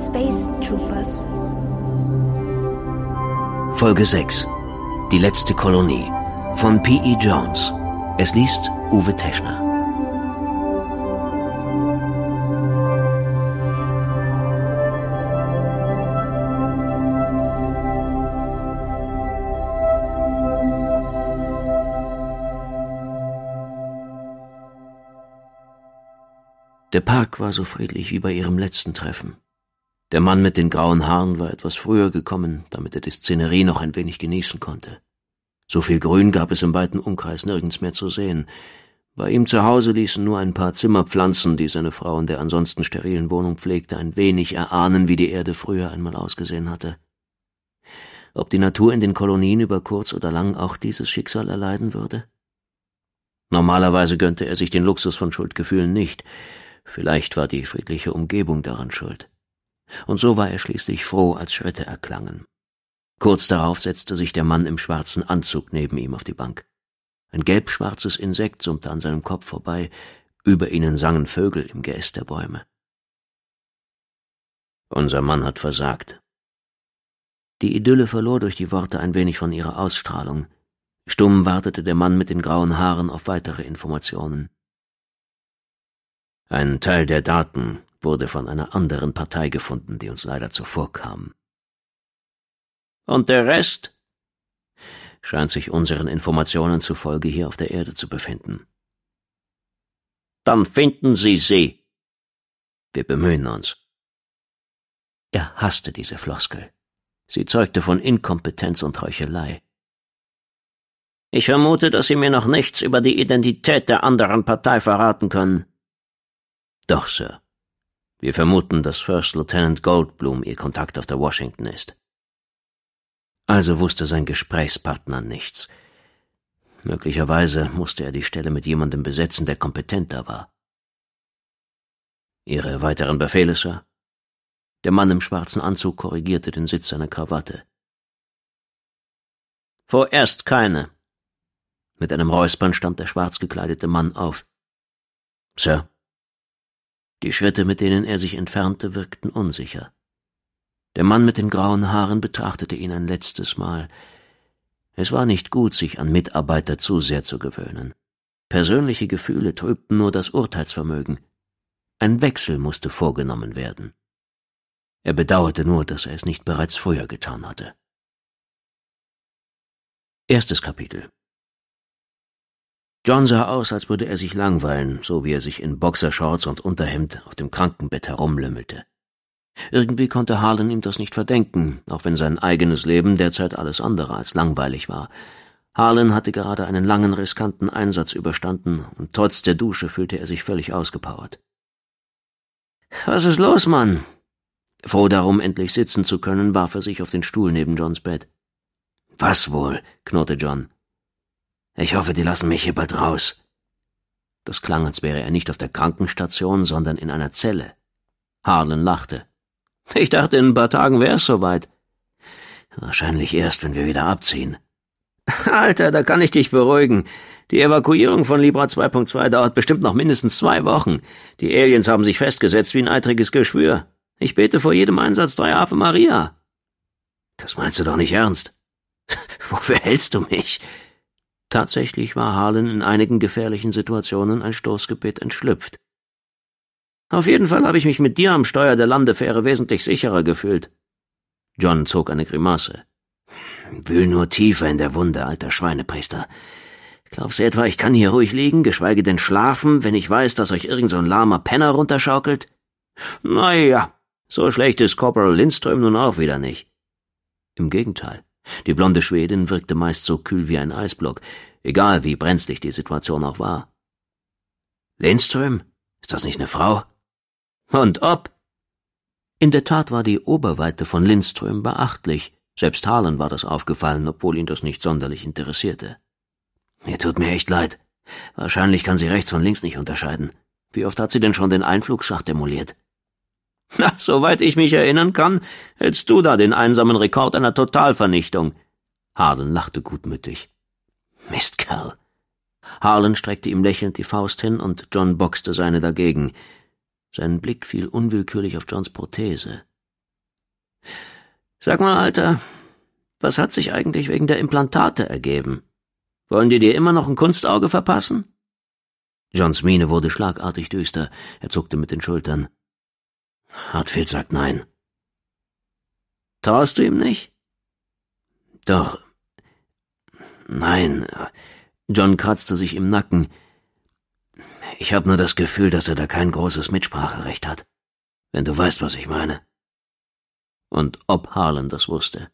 Space Troopers. Folge 6. Die letzte Kolonie. Von P.E. Jones. Es liest Uwe Teschner. Der Park war so friedlich wie bei ihrem letzten Treffen. Der Mann mit den grauen Haaren war etwas früher gekommen, damit er die Szenerie noch ein wenig genießen konnte. So viel Grün gab es im weiten Umkreis nirgends mehr zu sehen. Bei ihm zu Hause ließen nur ein paar Zimmerpflanzen, die seine Frau in der ansonsten sterilen Wohnung pflegte, ein wenig erahnen, wie die Erde früher einmal ausgesehen hatte. Ob die Natur in den Kolonien über kurz oder lang auch dieses Schicksal erleiden würde? Normalerweise gönnte er sich den Luxus von Schuldgefühlen nicht. Vielleicht war die friedliche Umgebung daran schuld und so war er schließlich froh, als Schritte erklangen. Kurz darauf setzte sich der Mann im schwarzen Anzug neben ihm auf die Bank. Ein gelbschwarzes Insekt summte an seinem Kopf vorbei, über ihnen sangen Vögel im Geäst der Bäume. Unser Mann hat versagt. Die Idylle verlor durch die Worte ein wenig von ihrer Ausstrahlung. Stumm wartete der Mann mit den grauen Haaren auf weitere Informationen. Ein Teil der Daten, wurde von einer anderen Partei gefunden, die uns leider zuvorkam. Und der Rest? Scheint sich unseren Informationen zufolge hier auf der Erde zu befinden. Dann finden Sie sie. Wir bemühen uns. Er hasste diese Floskel. Sie zeugte von Inkompetenz und Heuchelei. Ich vermute, dass Sie mir noch nichts über die Identität der anderen Partei verraten können. Doch, Sir. Wir vermuten, dass First Lieutenant Goldblum Ihr Kontakt auf der Washington ist. Also wusste sein Gesprächspartner nichts. Möglicherweise musste er die Stelle mit jemandem besetzen, der kompetenter war. Ihre weiteren Befehle, Sir? Der Mann im schwarzen Anzug korrigierte den Sitz seiner Krawatte. Vorerst keine. Mit einem Räuspern stand der schwarz gekleidete Mann auf. Sir, die Schritte, mit denen er sich entfernte, wirkten unsicher. Der Mann mit den grauen Haaren betrachtete ihn ein letztes Mal. Es war nicht gut, sich an Mitarbeiter zu sehr zu gewöhnen. Persönliche Gefühle trübten nur das Urteilsvermögen. Ein Wechsel musste vorgenommen werden. Er bedauerte nur, dass er es nicht bereits früher getan hatte. Erstes Kapitel John sah aus, als würde er sich langweilen, so wie er sich in Boxershorts und Unterhemd auf dem Krankenbett herumlümmelte. Irgendwie konnte Harlan ihm das nicht verdenken, auch wenn sein eigenes Leben derzeit alles andere als langweilig war. Harlan hatte gerade einen langen, riskanten Einsatz überstanden und trotz der Dusche fühlte er sich völlig ausgepowert. Was ist los, Mann? Froh darum, endlich sitzen zu können, warf er sich auf den Stuhl neben Johns Bett. Was wohl? knurrte John. Ich hoffe, die lassen mich hier bald raus. Das klang, als wäre er nicht auf der Krankenstation, sondern in einer Zelle. Harlan lachte. Ich dachte, in ein paar Tagen wär's soweit. Wahrscheinlich erst, wenn wir wieder abziehen. Alter, da kann ich dich beruhigen. Die Evakuierung von Libra 2.2 dauert bestimmt noch mindestens zwei Wochen. Die Aliens haben sich festgesetzt wie ein eitriges Geschwür. Ich bete vor jedem Einsatz drei Ave Maria. Das meinst du doch nicht ernst. Wofür hältst du mich? Tatsächlich war Harlan in einigen gefährlichen Situationen ein Stoßgebet entschlüpft. Auf jeden Fall habe ich mich mit dir am Steuer der Landefähre wesentlich sicherer gefühlt. John zog eine Grimasse. Wühl nur tiefer in der Wunde, alter Schweinepriester. Glaubst du etwa, ich kann hier ruhig liegen, geschweige denn schlafen, wenn ich weiß, dass euch irgend so ein lahmer Penner runterschaukelt? Naja, so schlecht ist Corporal Lindström nun auch wieder nicht. Im Gegenteil. Die blonde Schwedin wirkte meist so kühl wie ein Eisblock, egal wie brenzlig die Situation auch war. Lindström? Ist das nicht eine Frau? Und ob? In der Tat war die Oberweite von Lindström beachtlich. Selbst Harlan war das aufgefallen, obwohl ihn das nicht sonderlich interessierte. Mir tut mir echt leid. Wahrscheinlich kann sie rechts von links nicht unterscheiden. Wie oft hat sie denn schon den Einflugschacht demoliert? Na, soweit ich mich erinnern kann, hältst du da den einsamen Rekord einer Totalvernichtung. Harlan lachte gutmütig. Mistkerl. Harlan streckte ihm lächelnd die Faust hin und John boxte seine dagegen. Sein Blick fiel unwillkürlich auf Johns Prothese. Sag mal, Alter, was hat sich eigentlich wegen der Implantate ergeben? Wollen die dir immer noch ein Kunstauge verpassen? Johns Miene wurde schlagartig düster. Er zuckte mit den Schultern. Hartfield sagt nein. Traust du ihm nicht? Doch. Nein. John kratzte sich im Nacken. Ich habe nur das Gefühl, dass er da kein großes Mitspracherecht hat, wenn du weißt, was ich meine. Und ob Harlan das wusste.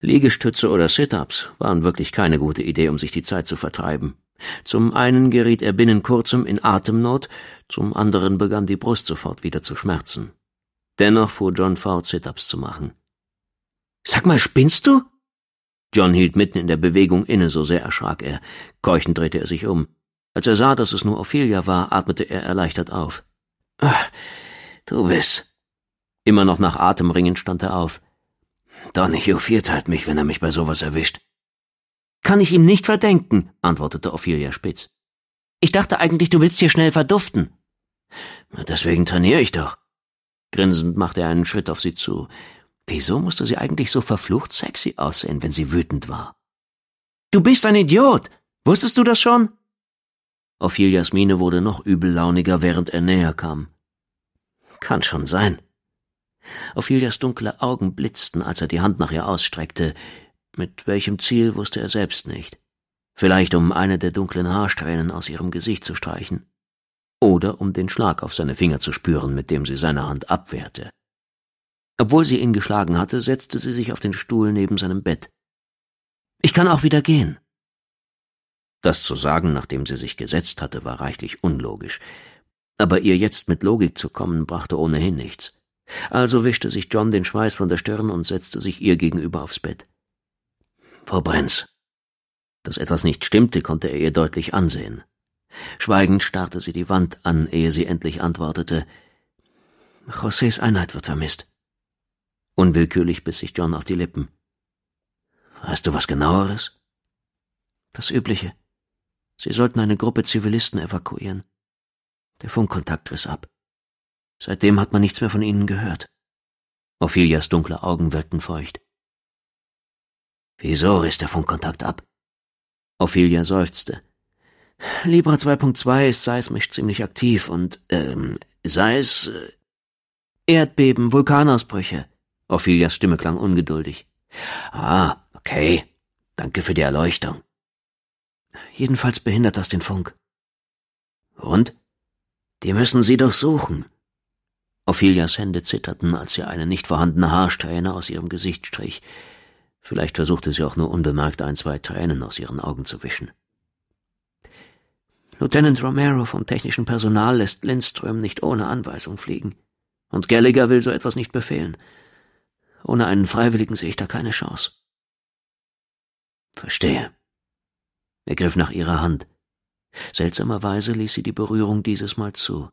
Liegestütze oder Sit-ups waren wirklich keine gute Idee, um sich die Zeit zu vertreiben. Zum einen geriet er binnen kurzem in Atemnot, zum anderen begann die Brust sofort wieder zu schmerzen. Dennoch fuhr John fort, Sit-ups zu machen. Sag mal, spinnst du? John hielt mitten in der Bewegung inne, so sehr erschrak er. Keuchend drehte er sich um. Als er sah, dass es nur Ophelia war, atmete er erleichtert auf. Ach, du bist. Immer noch nach Atem ringend stand er auf. Donny Donahue vierteilt mich, wenn er mich bei sowas erwischt. Kann ich ihm nicht verdenken, antwortete Ophelia spitz. Ich dachte eigentlich, du willst hier schnell verduften. Deswegen trainiere ich doch. Grinsend machte er einen Schritt auf sie zu. Wieso musste sie eigentlich so verflucht sexy aussehen, wenn sie wütend war? Du bist ein Idiot! Wusstest du das schon? Ophelias Miene wurde noch übellauniger, während er näher kam. Kann schon sein. Ophelias dunkle Augen blitzten, als er die Hand nach ihr ausstreckte. Mit welchem Ziel wusste er selbst nicht. Vielleicht um eine der dunklen Haarsträhnen aus ihrem Gesicht zu streichen. Oder um den Schlag auf seine Finger zu spüren, mit dem sie seine Hand abwehrte. Obwohl sie ihn geschlagen hatte, setzte sie sich auf den Stuhl neben seinem Bett. Ich kann auch wieder gehen. Das zu sagen, nachdem sie sich gesetzt hatte, war reichlich unlogisch. Aber ihr jetzt mit Logik zu kommen, brachte ohnehin nichts. Also wischte sich John den Schweiß von der Stirn und setzte sich ihr gegenüber aufs Bett. Frau Brenz. Dass etwas nicht stimmte, konnte er ihr deutlich ansehen. Schweigend starrte sie die Wand an, ehe sie endlich antwortete. Josés Einheit wird vermisst. Unwillkürlich biss sich John auf die Lippen. Weißt du was genaueres? Das Übliche. Sie sollten eine Gruppe Zivilisten evakuieren. Der Funkkontakt riss ab. Seitdem hat man nichts mehr von ihnen gehört. Ophelias dunkle Augen wirkten feucht. Wieso riss der Funkkontakt ab? Ophelia seufzte. Libra 2.2 ist seismisch ziemlich aktiv und, ähm, sei es... Äh, Erdbeben, Vulkanausbrüche. Ophelias Stimme klang ungeduldig. Ah, okay. Danke für die Erleuchtung. Jedenfalls behindert das den Funk. Und? Die müssen Sie doch suchen. Ophelias Hände zitterten, als sie eine nicht vorhandene Haarsträhne aus ihrem Gesicht strich. Vielleicht versuchte sie auch nur unbemerkt ein, zwei Tränen aus ihren Augen zu wischen. Lieutenant Romero vom technischen Personal lässt Lindström nicht ohne Anweisung fliegen. Und Gallagher will so etwas nicht befehlen. Ohne einen Freiwilligen sehe ich da keine Chance. Verstehe. Er griff nach ihrer Hand. Seltsamerweise ließ sie die Berührung dieses Mal zu.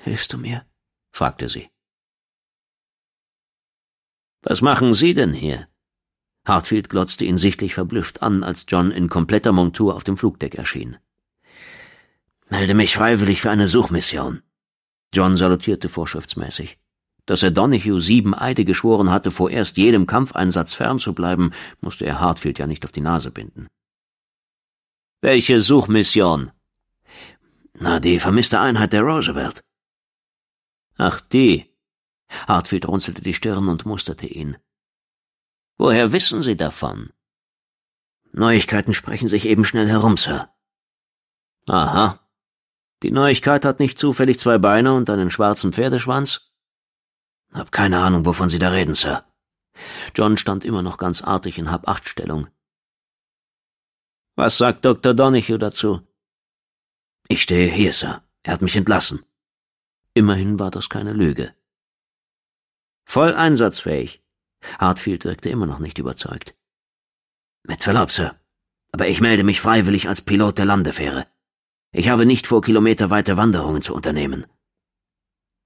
Hilfst du mir? fragte sie. Was machen Sie denn hier? Hartfield glotzte ihn sichtlich verblüfft an, als John in kompletter Montur auf dem Flugdeck erschien. Melde mich freiwillig für eine Suchmission. John salutierte vorschriftsmäßig. Dass er Donahue sieben Eide geschworen hatte, vorerst jedem Kampfeinsatz fernzubleiben, musste er Hartfield ja nicht auf die Nase binden. Welche Suchmission? Na, die vermisste Einheit der Roosevelt. Ach, die. Hartfield runzelte die Stirn und musterte ihn. Woher wissen Sie davon? Neuigkeiten sprechen sich eben schnell herum, Sir. Aha. Die Neuigkeit hat nicht zufällig zwei Beine und einen schwarzen Pferdeschwanz? Hab keine Ahnung, wovon Sie da reden, Sir. John stand immer noch ganz artig in Hab-Acht-Stellung. Was sagt Dr. Donahue dazu? Ich stehe hier, Sir. Er hat mich entlassen. Immerhin war das keine Lüge. Voll einsatzfähig. Hartfield wirkte immer noch nicht überzeugt. Mit Verlaub, Sir. Aber ich melde mich freiwillig als Pilot der Landefähre. Ich habe nicht vor, kilometerweite Wanderungen zu unternehmen.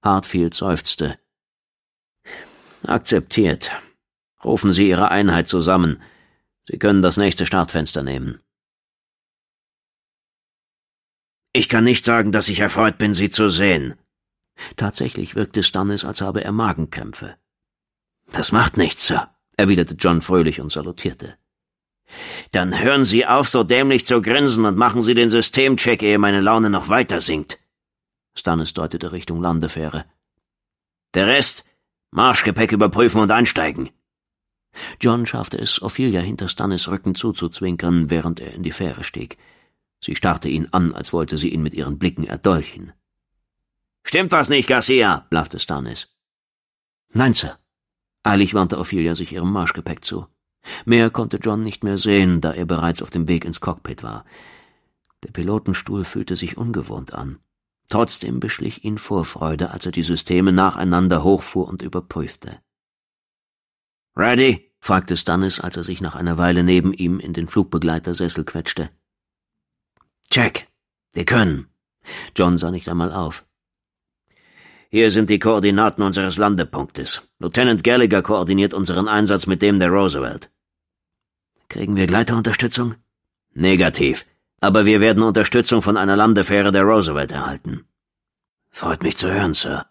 Hartfield seufzte. Akzeptiert. Rufen Sie Ihre Einheit zusammen. Sie können das nächste Startfenster nehmen. Ich kann nicht sagen, dass ich erfreut bin, Sie zu sehen, Tatsächlich wirkte Stannis, als habe er Magenkrämpfe. Das macht nichts, Sir, erwiderte John fröhlich und salutierte. Dann hören Sie auf, so dämlich zu grinsen und machen Sie den Systemcheck, ehe meine Laune noch weiter sinkt. Stannis deutete Richtung Landefähre. Der Rest, Marschgepäck überprüfen und einsteigen. John schaffte es, Ophelia hinter Stannis Rücken zuzuzwinkern, während er in die Fähre stieg. Sie starrte ihn an, als wollte sie ihn mit ihren Blicken erdolchen. Stimmt was nicht, Garcia, blaffte Stannis. Nein, Sir. Eilig wandte Ophelia sich ihrem Marschgepäck zu. Mehr konnte John nicht mehr sehen, da er bereits auf dem Weg ins Cockpit war. Der Pilotenstuhl fühlte sich ungewohnt an. Trotzdem beschlich ihn Vorfreude, als er die Systeme nacheinander hochfuhr und überprüfte. Ready? fragte Stannis, als er sich nach einer Weile neben ihm in den Flugbegleitersessel quetschte. Check. Wir können. John sah nicht einmal auf. Hier sind die Koordinaten unseres Landepunktes. Lieutenant Gallagher koordiniert unseren Einsatz mit dem der Roosevelt. Kriegen wir Gleiterunterstützung? Negativ. Aber wir werden Unterstützung von einer Landefähre der Roosevelt erhalten. Freut mich zu hören, Sir.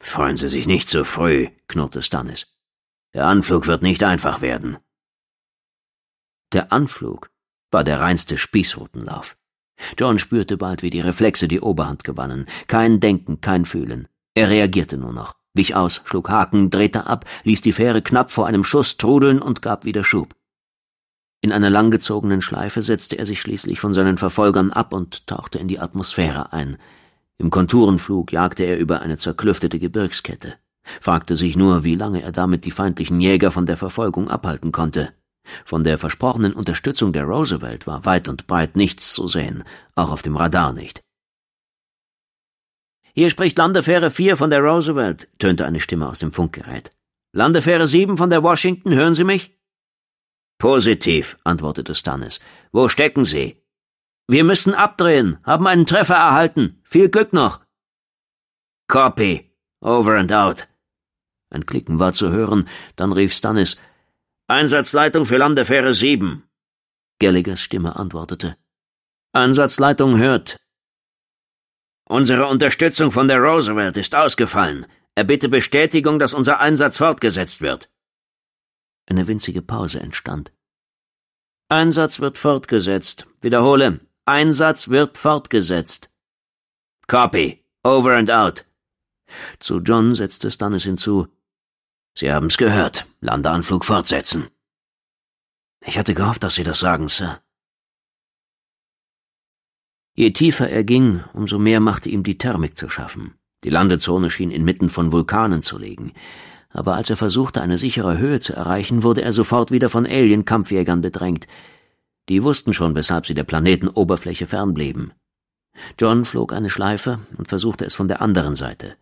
Freuen Sie sich nicht zu früh, knurrte Stannis. Der Anflug wird nicht einfach werden. Der Anflug war der reinste Spießrutenlauf. John spürte bald, wie die Reflexe die Oberhand gewannen. Kein Denken, kein Fühlen. Er reagierte nur noch, wich aus, schlug Haken, drehte ab, ließ die Fähre knapp vor einem Schuss trudeln und gab wieder Schub. In einer langgezogenen Schleife setzte er sich schließlich von seinen Verfolgern ab und tauchte in die Atmosphäre ein. Im Konturenflug jagte er über eine zerklüftete Gebirgskette, fragte sich nur, wie lange er damit die feindlichen Jäger von der Verfolgung abhalten konnte. Von der versprochenen Unterstützung der Roosevelt war weit und breit nichts zu sehen, auch auf dem Radar nicht. Hier spricht Landefähre 4 von der Roosevelt, tönte eine Stimme aus dem Funkgerät. Landefähre 7 von der Washington, hören Sie mich? Positiv, antwortete Stannis. Wo stecken Sie? Wir müssen abdrehen, haben einen Treffer erhalten. Viel Glück noch. Copy. Over and out. Ein Klicken war zu hören, dann rief Stannis Einsatzleitung für Landefähre 7. Gallagher's Stimme antwortete. Einsatzleitung hört. Unsere Unterstützung von der Roosevelt ist ausgefallen. Er bitte Bestätigung, dass unser Einsatz fortgesetzt wird. Eine winzige Pause entstand. Einsatz wird fortgesetzt. Wiederhole. Einsatz wird fortgesetzt. Copy. Over and out. Zu John setzte Stannis hinzu. Sie haben's gehört. Landeanflug fortsetzen. Ich hatte gehofft, dass Sie das sagen, Sir. Je tiefer er ging, umso mehr machte ihm die Thermik zu schaffen. Die Landezone schien inmitten von Vulkanen zu liegen. Aber als er versuchte, eine sichere Höhe zu erreichen, wurde er sofort wieder von Alien-Kampfjägern bedrängt. Die wussten schon, weshalb sie der Planetenoberfläche fernblieben. John flog eine Schleife und versuchte es von der anderen Seite.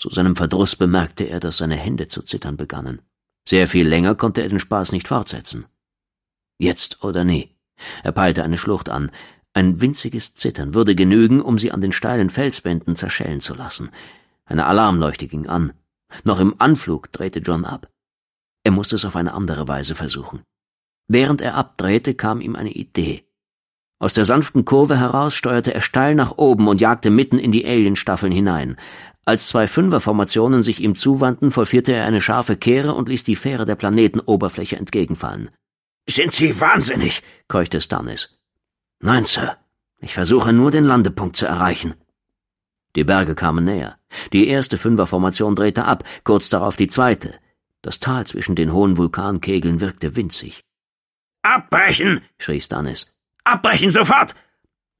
Zu seinem Verdruss bemerkte er, dass seine Hände zu zittern begannen. Sehr viel länger konnte er den Spaß nicht fortsetzen. Jetzt oder nie. Er peilte eine Schlucht an. Ein winziges Zittern würde genügen, um sie an den steilen Felswänden zerschellen zu lassen. Eine Alarmleuchte ging an. Noch im Anflug drehte John ab. Er musste es auf eine andere Weise versuchen. Während er abdrehte, kam ihm eine Idee. Aus der sanften Kurve heraus steuerte er steil nach oben und jagte mitten in die Alienstaffeln hinein. Als zwei Fünferformationen sich ihm zuwandten, vollführte er eine scharfe Kehre und ließ die Fähre der Planetenoberfläche entgegenfallen. Sind Sie wahnsinnig? keuchte Stannis. Nein, Sir. Ich versuche nur, den Landepunkt zu erreichen. Die Berge kamen näher. Die erste Fünferformation drehte ab, kurz darauf die zweite. Das Tal zwischen den hohen Vulkankegeln wirkte winzig. Abbrechen! schrie Stannis. Abbrechen sofort!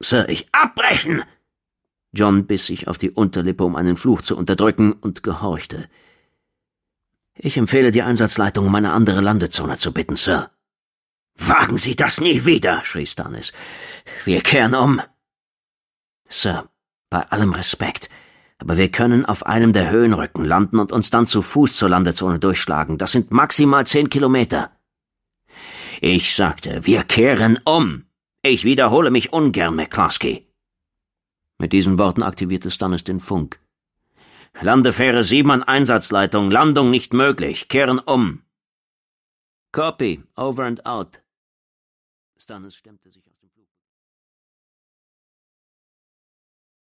Sir, ich abbrechen! John biss sich auf die Unterlippe, um einen Fluch zu unterdrücken, und gehorchte. Ich empfehle die Einsatzleitung, um eine andere Landezone zu bitten, Sir. Wagen Sie das nie wieder, schrie Stannis. Wir kehren um. Sir, bei allem Respekt, aber wir können auf einem der Höhenrücken landen und uns dann zu Fuß zur Landezone durchschlagen. Das sind maximal zehn Kilometer. Ich sagte, wir kehren um. Ich wiederhole mich ungern, McCluskey. Mit diesen Worten aktivierte Stannis den Funk. Landefähre 7 an Einsatzleitung, Landung nicht möglich, kehren um. Copy, over and out. Stannis stemmte sich